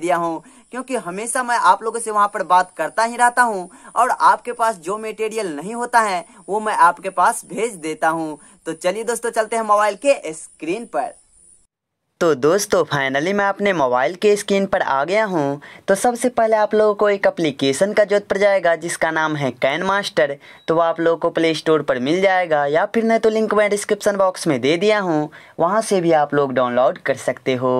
दिया हूँ क्योंकि हमेशा मैं आप लोगों से वहाँ पर बात करता ही रहता हूँ और आपके पास जो मेटेरियल नहीं होता है वो मैं आपके पास भेज देता हूँ तो चलिए दोस्तों चलते हैं मोबाइल के स्क्रीन पर तो दोस्तों फाइनली मैं अपने मोबाइल के स्क्रीन पर आ गया हूँ तो सबसे पहले आप लोगों को एक एप्लीकेशन का जरूरत पड़ जाएगा जिसका नाम है कैन मास्टर तो वो आप लोगों को प्ले स्टोर पर मिल जाएगा या फिर नहीं तो लिंक मैं डिस्क्रिप्शन बॉक्स में दे दिया हूँ वहाँ से भी आप लोग डाउनलोड कर सकते हो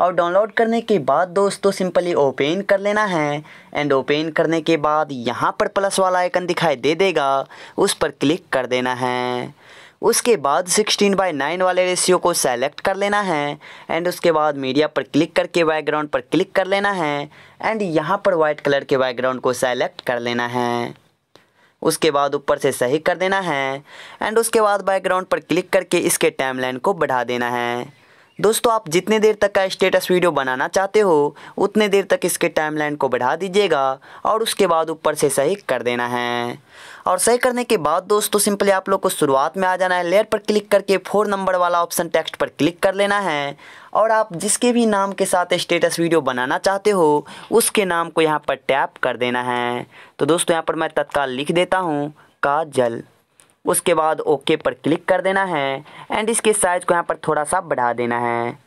और डाउनलोड करने के बाद दोस्तों सिंपली ओपन कर लेना है एंड ओपन करने के बाद यहाँ पर प्लस वाला आइकन दिखाई दे देगा उस पर क्लिक कर देना है उसके बाद 16 बाई नाइन वाले रेशियो को सेलेक्ट कर लेना है एंड उसके बाद मीडिया पर क्लिक करके बैकग्राउंड पर क्लिक कर लेना है एंड यहाँ पर वाइट कलर के बैकग्राउंड को सेलेक्ट कर लेना है उसके बाद ऊपर से सही कर देना है एंड उसके बाद बैकग्राउंड पर क्लिक करके इसके टाइमलाइन को बढ़ा देना है दोस्तों आप जितने देर तक का स्टेटस वीडियो बनाना चाहते हो उतने देर तक इसके टाइमलाइन को बढ़ा दीजिएगा और उसके बाद ऊपर से सही कर देना है और सही करने के बाद दोस्तों सिंपली आप लोग को शुरुआत में आ जाना है लेयर पर क्लिक करके फोर नंबर वाला ऑप्शन टेक्स्ट पर क्लिक कर लेना है और आप जिसके भी नाम के साथ स्टेटस वीडियो बनाना चाहते हो उसके नाम को यहाँ पर टैप कर देना है तो दोस्तों यहाँ पर मैं तत्काल लिख देता हूँ काजल उसके बाद ओके पर क्लिक कर देना है एंड इसके साइज़ को यहाँ पर थोड़ा सा बढ़ा देना है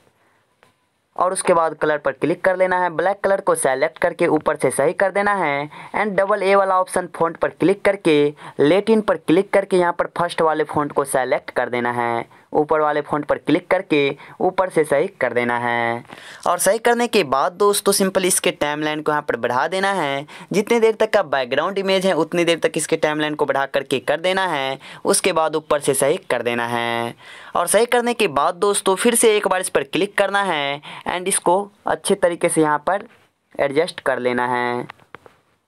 और उसके बाद कलर पर क्लिक कर लेना है ब्लैक कलर को सेलेक्ट करके ऊपर से सही कर देना है एंड डबल ए वाला ऑप्शन फ़ॉन्ट पर क्लिक करके लेटिन पर क्लिक करके यहाँ पर फर्स्ट वाले फ़ॉन्ट को सेलेक्ट कर देना है ऊपर वाले फ़ॉन्ट पर क्लिक करके ऊपर से सही कर देना है और सही करने के बाद दोस्तों सिंपल इसके टाइमलाइन को यहाँ पर बढ़ा देना है जितनी देर तक का बैकग्राउंड इमेज है उतनी देर तक इसके टाइमलाइन को बढ़ा करके कर देना है उसके बाद ऊपर से सही कर देना है और सही करने के बाद दोस्तों फिर से एक बार इस पर क्लिक करना है एंड इसको अच्छे तरीके से यहाँ पर एडजस्ट कर लेना है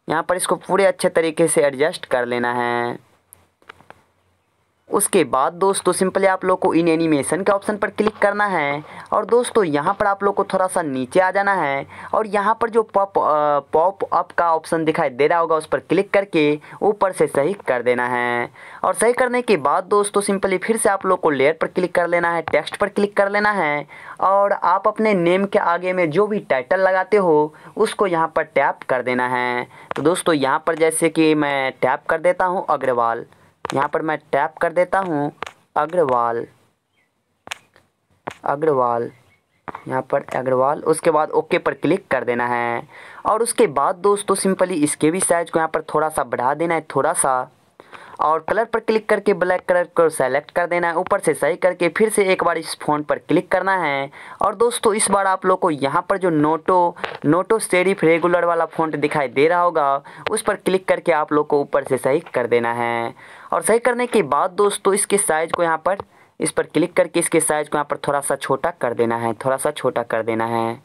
यहाँ पर इसको पूरे अच्छे तरीके से एडजस्ट कर लेना है उसके बाद दोस्तों सिंपली आप लोग को इन एनिमेशन के ऑप्शन पर क्लिक करना है और दोस्तों यहाँ पर आप लोग को थोड़ा सा नीचे आ जाना है और यहाँ पर जो पॉप पॉप अप का ऑप्शन दिखाई दे रहा होगा उस पर क्लिक करके ऊपर से सही कर देना है और सही करने के बाद दोस्तों सिंपली फिर से आप लोग को लेयर पर क्लिक कर लेना है टेक्स्ट पर क्लिक कर लेना है और आप अपने नेम के आगे में जो भी टाइटल लगाते हो उसको यहाँ पर टैप कर देना है तो दोस्तों यहाँ पर जैसे कि मैं टैप कर देता हूँ अग्रवाल यहाँ पर मैं टैप कर देता हूँ अग्रवाल अग्रवाल यहाँ पर अग्रवाल उसके बाद ओके पर क्लिक कर देना है और उसके बाद दोस्तों सिंपली इसके भी साइज़ को यहाँ पर थोड़ा सा बढ़ा देना है थोड़ा सा और कलर पर क्लिक करके ब्लैक कलर को सेलेक्ट कर देना है ऊपर से सही करके फिर से एक बार इस फोन पर क्लिक करना है और दोस्तों इस बार आप लोग को यहाँ पर जो नोटो नोटो सेरिफ रेगुलर वाला फोन दिखाई दे रहा होगा उस पर क्लिक करके आप लोग को ऊपर से सही कर देना है और सही करने के बाद दोस्तों इसके साइज़ को यहाँ पर इस पर क्लिक करके इसके साइज़ को यहाँ पर थोड़ा सा छोटा कर देना है थोड़ा सा छोटा कर देना है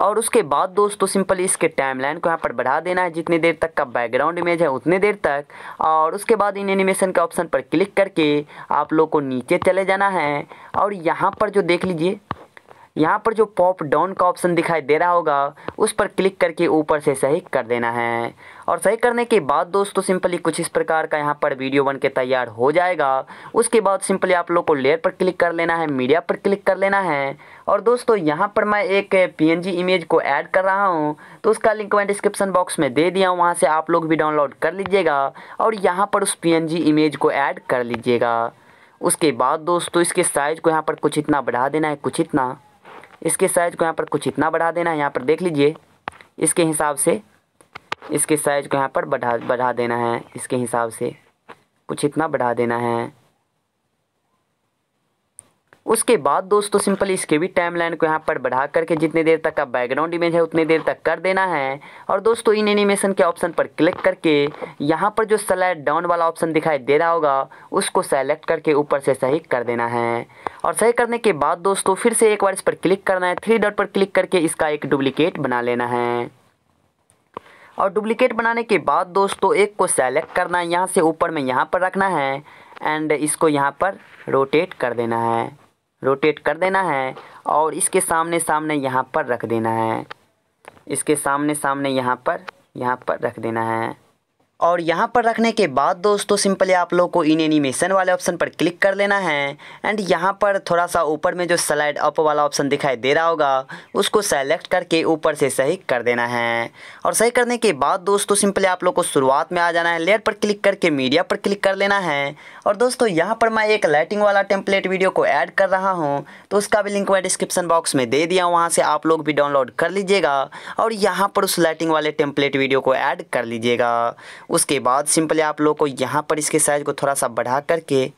और उसके बाद दोस्तों सिंपली इसके टाइमलाइन को यहाँ पर बढ़ा देना है जितनी देर तक का बैकग्राउंड इमेज है उतने देर तक और उसके बाद इन एनिमेशन के ऑप्शन पर क्लिक करके आप लोग को नीचे चले जाना है और यहाँ पर जो देख लीजिए यहाँ पर जो पॉप डाउन का ऑप्शन दिखाई दे रहा होगा उस पर क्लिक करके ऊपर से सही कर देना है और सही करने के बाद दोस्तों सिंपली कुछ इस प्रकार का यहाँ पर वीडियो बन के तैयार हो जाएगा उसके बाद सिंपली आप लोग को लेयर पर क्लिक कर लेना है मीडिया पर क्लिक कर लेना है और दोस्तों यहाँ पर मैं एक पी इमेज को ऐड कर रहा हूँ तो उसका लिंक मैं डिस्क्रिप्शन बॉक्स में दे दिया वहाँ से आप लोग भी डाउनलोड कर लीजिएगा और यहाँ पर उस पी इमेज को ऐड कर लीजिएगा उसके बाद दोस्तों इसके साइज़ को यहाँ पर कुछ इतना बढ़ा देना है कुछ इतना इसके साइज़ को यहाँ पर कुछ इतना बढ़ा देना है यहाँ पर देख लीजिए इसके हिसाब से इसके साइज़ को यहाँ पर बढ़ा बढ़ा देना है इसके हिसाब से कुछ इतना बढ़ा देना है उसके बाद दोस्तों सिंपली इसके भी टाइमलाइन को यहाँ पर बढ़ा करके जितने देर तक का बैकग्राउंड इमेज है उतने देर तक कर देना है और दोस्तों इन एनिमेशन के ऑप्शन पर क्लिक करके यहाँ पर जो स्लाइड डाउन वाला ऑप्शन दिखाई दे रहा होगा उसको सेलेक्ट करके ऊपर से सही कर देना है और सही करने के बाद दोस्तों फिर से एक बार इस पर क्लिक करना है थ्री डॉट पर क्लिक करके इसका एक डुप्लीकेट बना लेना है और डुप्लीकेट बनाने के बाद दोस्तों एक को सेलेक्ट करना है यहाँ से ऊपर में यहाँ पर रखना है एंड इसको यहाँ पर रोटेट कर देना है रोटेट कर देना है और इसके सामने सामने यहाँ पर रख देना है इसके सामने सामने यहाँ पर यहाँ पर रख देना है और यहाँ पर रखने के बाद दोस्तों सिंपली आप लोग को इन एनिमेशन वाले ऑप्शन पर क्लिक कर लेना है एंड यहाँ पर थोड़ा सा ऊपर में जो स्लाइड अप वाला ऑप्शन दिखाई दे रहा होगा उसको सेलेक्ट करके ऊपर से सही कर देना है और सही करने के बाद दोस्तों सिंपली आप लोग को शुरुआत में आ जाना है लेयर पर क्लिक करके मीडिया पर क्लिक कर लेना है और दोस्तों यहाँ पर मैं एक लाइटिंग वाला टेम्पलेट वीडियो को ऐड कर रहा हूँ तो उसका भी लिंक मैं डिस्क्रिप्शन बॉक्स में दे दिया वहाँ से आप लोग भी डाउनलोड कर लीजिएगा और यहाँ पर उस लाइटिंग वाले टेम्पलेट वीडियो को ऐड कर लीजिएगा उसके बाद सिंपली आप लोग को यहाँ पर इसके साइज़ को थोड़ा सा बढ़ा करके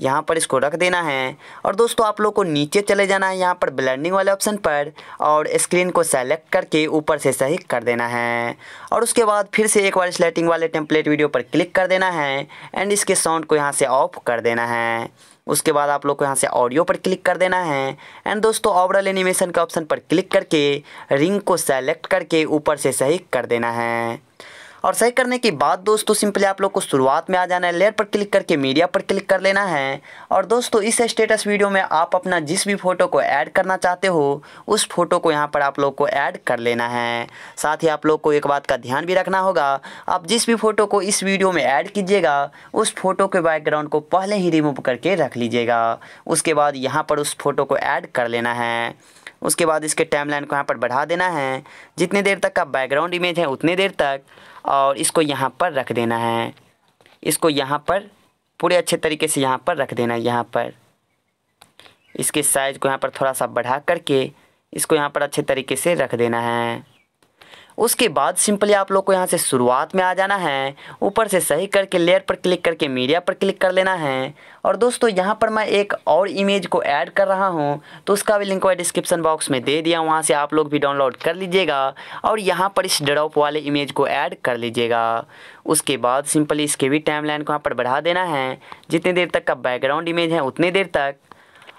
यहाँ पर इसको रख देना है और दोस्तों आप लोग को नीचे चले जाना है यहाँ पर ब्लेंडिंग वाले ऑप्शन पर और स्क्रीन को सेलेक्ट करके ऊपर से सही कर देना है और उसके बाद फिर से एक बार स्लाइटिंग वाले टेम्पलेट वीडियो पर क्लिक कर देना है एंड इसके साउंड को यहाँ से ऑफ कर देना है उसके बाद आप लोग को यहाँ से ऑडियो पर क्लिक कर देना है एंड दोस्तों ओवरऑल एनिमेशन के ऑप्शन पर क्लिक करके रिंग को सेलेक्ट करके ऊपर से सही कर देना है और सही करने के बाद दोस्तों सिंपली आप लोग को शुरुआत में आ जाना है लेयर पर क्लिक करके मीडिया पर क्लिक कर लेना है और दोस्तों इस स्टेटस वीडियो में आप अपना जिस भी फोटो को ऐड करना चाहते हो उस फोटो को यहाँ पर आप लोग को ऐड कर लेना है साथ ही आप लोग को एक बात का ध्यान भी रखना होगा आप जिस भी फोटो को इस वीडियो में ऐड कीजिएगा उस फोटो के बैकग्राउंड को पहले ही रिमूव करके रख लीजिएगा उसके बाद यहाँ पर उस फोटो को ऐड कर लेना है उसके बाद इसके टाइम लाइन को यहाँ पर बढ़ा देना है जितने देर तक का बैकग्राउंड इमेज है उतने देर तक और इसको यहाँ पर रख देना है इसको यहाँ पर पूरे अच्छे तरीके से यहाँ पर रख देना है यहाँ पर इसके साइज़ को यहाँ पर थोड़ा सा बढ़ा करके इसको यहाँ पर अच्छे तरीके से रख देना है उसके बाद सिंपली आप लोग को यहाँ से शुरुआत में आ जाना है ऊपर से सही करके लेयर पर क्लिक करके मीडिया पर क्लिक कर लेना है और दोस्तों यहाँ पर मैं एक और इमेज को ऐड कर रहा हूँ तो उसका भी लिंक मैं डिस्क्रिप्शन बॉक्स में दे दिया वहाँ से आप लोग भी डाउनलोड कर लीजिएगा और यहाँ पर इस ड्रॉप वाले इमेज को ऐड कर लीजिएगा उसके बाद सिंपली इसके भी टाइम लाइन को यहाँ पर बढ़ा देना है जितनी देर तक का बैकग्राउंड इमेज है उतनी देर तक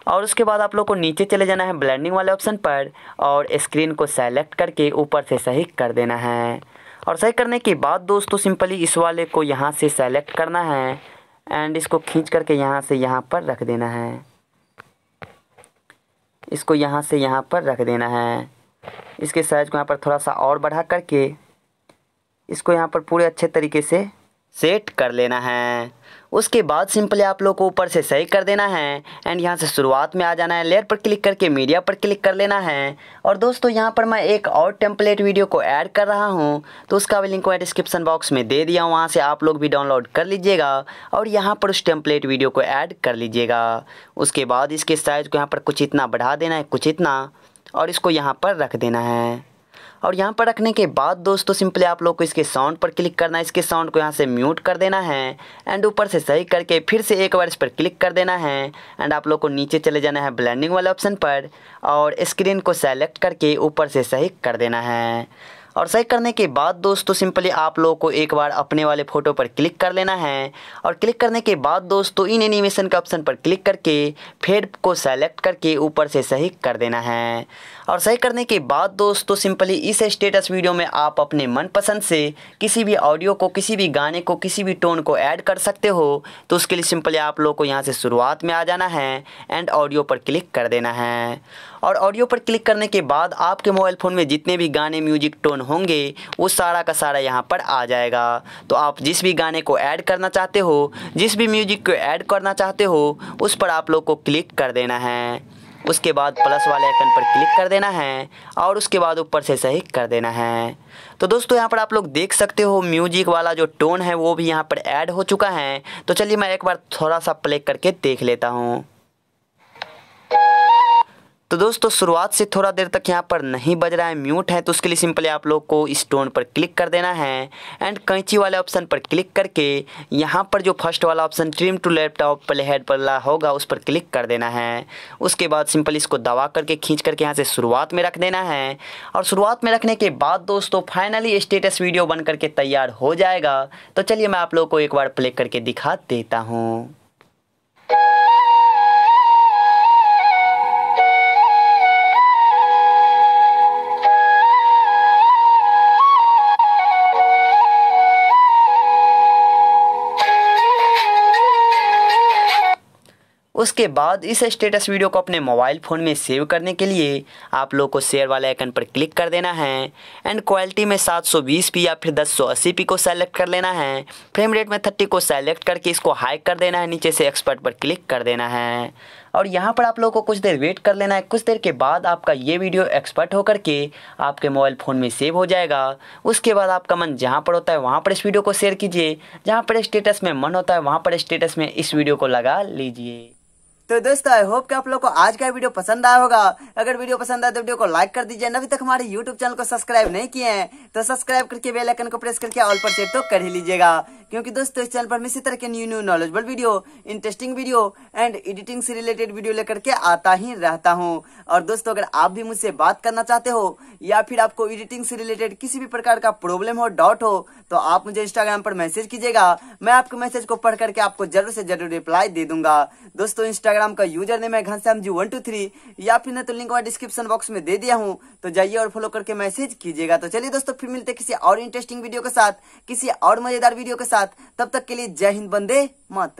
और उसके बाद आप लोग को नीचे चले जाना है ब्लेंडिंग वाले ऑप्शन पर और स्क्रीन को सेलेक्ट करके ऊपर से सही कर देना है और सही करने के बाद दोस्तों सिंपली इस वाले को यहाँ से सेलेक्ट करना है एंड इसको खींच करके यहाँ से यहाँ पर रख देना है इसको यहाँ से यहाँ पर रख देना है इसके साइज को यहाँ पर थोड़ा सा और बढ़ा करके इसको यहाँ पर पूरे अच्छे तरीके से सेट कर लेना है उसके बाद सिंपली आप लोग को ऊपर से सही कर देना है एंड यहाँ से शुरुआत में आ जाना है लेयर पर क्लिक करके मीडिया पर क्लिक कर लेना है और दोस्तों यहाँ पर मैं एक और टेम्पलेट वीडियो को ऐड कर रहा हूँ तो उसका भी लिंक मैं डिस्क्रिप्शन बॉक्स में दे दिया हूँ वहाँ से आप लोग भी डाउनलोड कर लीजिएगा और यहाँ पर उस टेम्पलेट वीडियो को ऐड कर लीजिएगा उसके बाद इसके साइज़ को यहाँ पर कुछ इतना बढ़ा देना है कुछ इतना और इसको यहाँ पर रख देना है और यहाँ पर रखने के बाद दोस्तों सिंपली आप लोग को इसके साउंड पर क्लिक करना है इसके साउंड को यहाँ से म्यूट कर देना है एंड ऊपर से सही करके फिर से एक बार इस पर क्लिक कर देना है एंड आप लोग को नीचे चले जाना है ब्लैंडिंग वाले ऑप्शन पर और स्क्रीन को सेलेक्ट करके ऊपर से सही कर देना है और सही करने के बाद दोस्तों सिंपली आप लोगों को एक बार अपने वाले फ़ोटो पर क्लिक कर लेना है और क्लिक करने के बाद दोस्तों इन एनिमेशन का ऑप्शन पर क्लिक करके फेड को सेलेक्ट करके ऊपर से सही कर देना है और सही करने के बाद दोस्तों सिंपली इस स्टेटस वीडियो में आप अपने मनपसंद से किसी भी ऑडियो को किसी भी गाने को किसी भी टोन को ऐड कर सकते हो तो उसके लिए सिंपली आप लोग को यहाँ से शुरुआत में आ जाना है एंड ऑडियो पर क्लिक कर देना है और ऑडियो पर क्लिक करने के बाद आपके मोबाइल फ़ोन में जितने भी गाने म्यूजिक टोन होंगे वो सारा का सारा यहाँ पर आ जाएगा तो आप जिस भी गाने को ऐड करना चाहते हो जिस भी म्यूजिक को ऐड करना चाहते हो उस पर आप लोग को क्लिक कर देना है उसके बाद प्लस वाले आइकन पर क्लिक कर देना है और उसके बाद ऊपर से सही कर देना है तो दोस्तों यहाँ पर आप लोग देख सकते हो म्यूजिक वाला जो टोन है वो भी यहाँ पर ऐड हो चुका है तो चलिए मैं एक बार थोड़ा सा प्ले करके देख लेता हूँ तो दोस्तों शुरुआत से थोड़ा देर तक यहाँ पर नहीं बज रहा है म्यूट है तो उसके लिए सिंपली आप लोग को इस टोन पर क्लिक कर देना है एंड कैंची वाले ऑप्शन पर क्लिक करके यहाँ पर जो फर्स्ट वाला option trim to laptop play head वाला होगा उस पर क्लिक कर देना है उसके बाद सिंपली इसको दबा करके खींच करके यहाँ से शुरुआत में रख देना है और शुरुआत में रखने के बाद दोस्तों फाइनली स्टेटस वीडियो बन करके तैयार हो जाएगा तो चलिए मैं आप लोग को एक बार प्ले करके दिखा देता हूँ उसके बाद इस स्टेटस वीडियो को अपने मोबाइल फ़ोन में सेव करने के लिए आप लोग को शेयर वाले आइकन पर क्लिक कर देना है एंड क्वालिटी में 720 पी या फिर 1080 पी को सेलेक्ट कर लेना है फ्रेम रेट में 30 को सेलेक्ट करके इसको हाई कर देना है नीचे से एक्सपर्ट पर क्लिक कर देना है और यहाँ पर आप लोग को कुछ देर वेट कर लेना है कुछ देर के बाद आपका ये वीडियो एक्सपर्ट होकर के आपके मोबाइल फ़ोन में सेव हो जाएगा उसके बाद आपका मन जहाँ पर होता है वहाँ पर इस वीडियो को शेयर कीजिए जहाँ पर स्टेटस में मन होता है वहाँ पर स्टेटस में इस वीडियो को लगा लीजिए तो दोस्तों आई होप कि आप लोग को आज का वीडियो पसंद आया होगा अगर वीडियो पसंद आया तो वीडियो को लाइक कर दीजिए अभी तक हमारे YouTube चैनल को सब्सक्राइब नहीं किए हैं तो सब्सक्राइब करके बेल आइकन को प्रेस करके ऑल पर सेट तो कर ही लीजिएगा क्योंकि दोस्तों इस चैनल पर मैं इसी तरह के new new knowledgeable video interesting video and editing से रिलेटेड वीडियो लेकर के आता ही रहता हूँ और दोस्तों अगर आप भी मुझसे बात करना चाहते हो या फिर आपको एडिटिंग से रिलेटेड किसी भी प्रकार का प्रॉब्लम हो डाउट हो तो आप मुझे इंस्टाग्राम पर मैसेज कीजिएगा मैं आपके मैसेज को पढ़ करके आपको जरूर से जरूर रिप्लाई दे दूंगा दोस्तों इंस्टाग्राम इंस्टाग्राम का यूजर नेम है Ghanshyam ji one two three या फिर मैं तो लिंक डिस्क्रिप्शन बॉक्स में दे दिया हूँ तो जाइए और फॉलो करके मैसेज कीजिएगा तो चलिए दोस्तों फिर मिलते किसी और इंटरेस्टिंग वीडियो के साथ किसी और मजेदार वीडियो के साथ तब तक के लिए जय हिंद बंदे मात्र